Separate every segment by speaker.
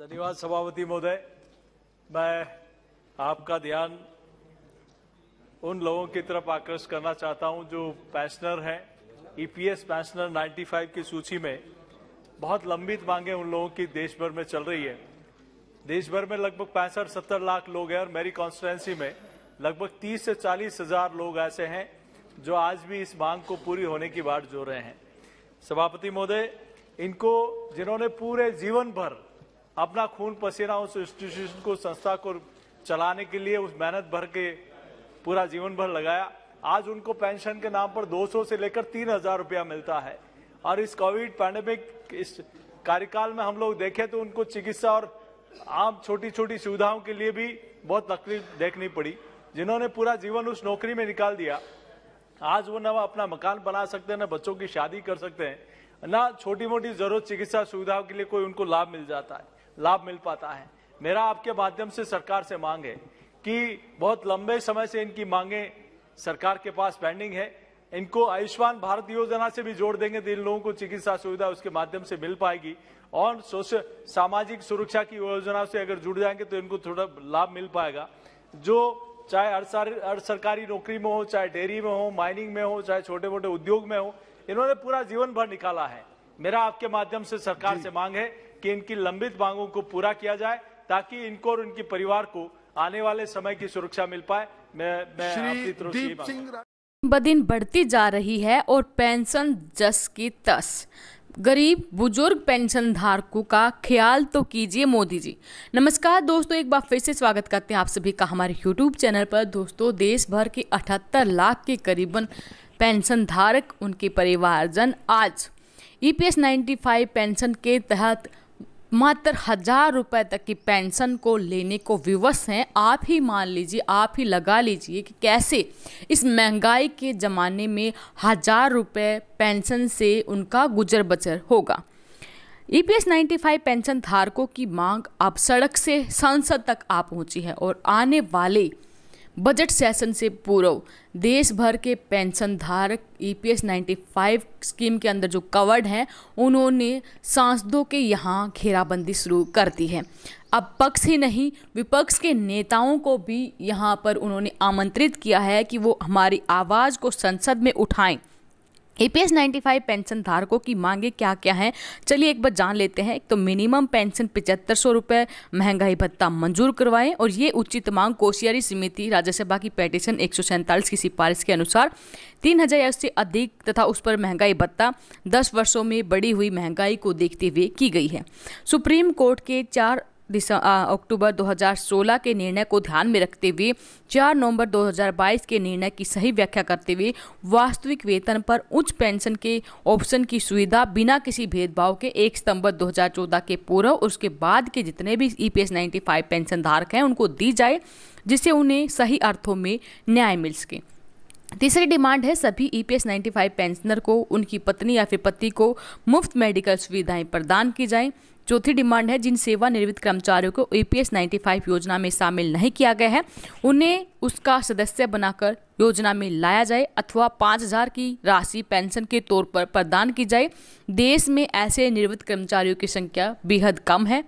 Speaker 1: धन्यवाद सभापति महोदय मैं आपका ध्यान उन लोगों की तरफ आकर्षित करना चाहता हूं जो पेंशनर हैं ईपीएस पेंशनर 95 की सूची में बहुत लंबित मांगे उन लोगों की देश भर में चल रही है देश भर में लगभग पैंसठ सत्तर लाख लोग हैं और मेरी कॉन्स्टिटेंसी में लगभग तीस से चालीस हजार लोग ऐसे हैं जो आज भी इस मांग को पूरी होने की बात जो रहे हैं सभापति महोदय इनको जिन्होंने पूरे जीवन भर अपना खून पसीना उस इंस्टीट्यूशन को संस्था को चलाने के लिए उस मेहनत भर के पूरा जीवन भर लगाया आज उनको पेंशन के नाम पर 200 से लेकर तीन हजार रुपया मिलता है और इस कोविड पैंडेमिक इस कार्यकाल में हम लोग देखें तो उनको चिकित्सा और आम छोटी छोटी सुविधाओं के लिए भी बहुत तकलीफ देखनी पड़ी जिन्होंने पूरा जीवन उस नौकरी में निकाल दिया आज वो न अपना मकान बना सकते हैं न बच्चों की शादी कर सकते हैं ना छोटी मोटी जरूरत चिकित्सा सुविधाओं के लिए कोई उनको लाभ मिल जाता है लाभ मिल पाता है मेरा आपके माध्यम से सरकार से मांग है कि बहुत लंबे समय से इनकी मांगे सरकार के पास पेंडिंग है इनको आयुष्मान भारत योजना से भी जोड़ देंगे तो इन लोगों को चिकित्सा सुविधा उसके माध्यम से मिल पाएगी और सोशल सामाजिक सुरक्षा की योजना से अगर जुड़ जाएंगे तो इनको थोड़ा लाभ मिल पाएगा जो चाहे अर्ध सरकारी नौकरी में हो चाहे डेयरी में हो माइनिंग में हो चाहे छोटे मोटे उद्योग में हो इन्होंने पूरा जीवन भर निकाला है मेरा आपके माध्यम से सरकार से मांग है कि इनकी लंबित मांगों को पूरा किया जाए ताकि इनको और उनके परिवार को आने वाले समय की सुरक्षा मिल पाए मैं मैं अपनी
Speaker 2: बदिन बढ़ती जा रही है और पेंशन जस की तस गरीब बुजुर्ग पेंशन धारकों का ख्याल तो कीजिए मोदी जी नमस्कार दोस्तों एक बार फिर से स्वागत करते हैं आप सभी का हमारे यूट्यूब चैनल पर दोस्तों देश भर के 78 लाख के करीबन पेंशन धारक उनके परिवारजन आज ई e पी पेंशन के तहत मात्र हजार रुपए तक की पेंशन को लेने को विवश हैं आप ही मान लीजिए आप ही लगा लीजिए कि कैसे इस महंगाई के ज़माने में हजार रुपए पेंशन से उनका गुजर बचर होगा E P S ninety five pension धारकों की मांग अब सड़क से संसद तक आ पहुंची है और आने वाले बजट सेशन से पूर्व देश भर के पेंशन धारक E P S ninety scheme के अंदर जो कवर्ड हैं उन्होंने सांसदों के यहाँ घेराबंदी शुरू कर दी है अब पक्ष ही नहीं विपक्ष के नेताओं को भी यहाँ पर उन्होंने आमंत्रित किया है कि वो हमारी आवाज़ को संसद में उठाएं ए 95 पेंशन धारकों की मांगे क्या क्या हैं चलिए एक बार जान लेते हैं तो मिनिमम पेंशन पिचहत्तर सौ रुपये महंगाई भत्ता मंजूर करवाएं और ये उचित मांग कोशियारी समिति राज्यसभा की पेटिशन एक की सिफारिश के अनुसार तीन हज़ार या उससे अधिक तथा उस पर महंगाई भत्ता दस वर्षों में बढ़ी हुई महंगाई को देखते हुए की गई है सुप्रीम कोर्ट के चार अक्टूबर 2016 के निर्णय को ध्यान में रखते हुए 4 नवंबर 2022 के निर्णय की सही व्याख्या करते हुए वास्तविक वेतन पर उच्च पेंशन के ऑप्शन की सुविधा बिना किसी भेदभाव के 1 सितंबर 2014 के पूर्व और उसके बाद के जितने भी E e P S pension धारक हैं उनको दी जाए जिससे उन्हें सही अर्थों में न्याय मिल सके तीसरी डिमांड है सभी ई e पी पेंशनर को उनकी पत्नी या फिर पति को मुफ्त मेडिकल सुविधाएं प्रदान की जाएं चौथी डिमांड है जिन सेवानिवृत्त कर्मचारियों को ईपीएस 95 योजना में शामिल नहीं किया गया है उन्हें उसका सदस्य बनाकर योजना में लाया जाए अथवा पाँच हजार की राशि पेंशन के तौर पर प्रदान की जाए देश में ऐसे निवृत्त कर्मचारियों की संख्या बेहद कम है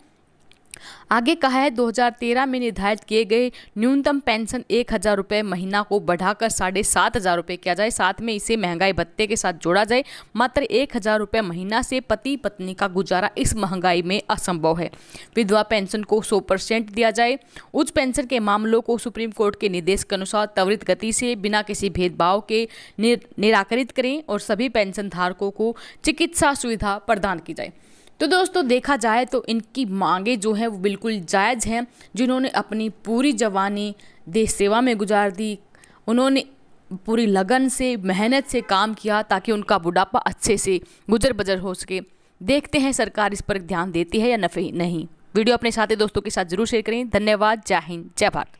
Speaker 2: आगे कहा है 2013 में निर्धारित किए गए न्यूनतम पेंशन एक हज़ार रुपये महीना को बढ़ाकर साढ़े सात हज़ार रुपये किया जाए साथ में इसे महंगाई भत्ते के साथ जोड़ा जाए मात्र एक हज़ार रुपये महीना से पति पत्नी का गुजारा इस महंगाई में असंभव है विधवा पेंशन को सौ परसेंट दिया जाए उच्च पेंशन के मामलों को सुप्रीम कोर्ट के निर्देश के अनुसार त्वरित गति से बिना किसी भेदभाव के निराकरित करें और सभी पेंशन धारकों को चिकित्सा सुविधा प्रदान की जाए तो दोस्तों देखा जाए तो इनकी मांगें जो हैं वो बिल्कुल जायज़ हैं जिन्होंने अपनी पूरी जवानी देश सेवा में गुजार दी उन्होंने पूरी लगन से मेहनत से काम किया ताकि उनका बुढ़ापा अच्छे से गुजर बजर हो सके देखते हैं सरकार इस पर ध्यान देती है या नफे नहीं वीडियो अपने साथी दोस्तों के साथ जरूर शेयर करें धन्यवाद जय हिंद जय भारत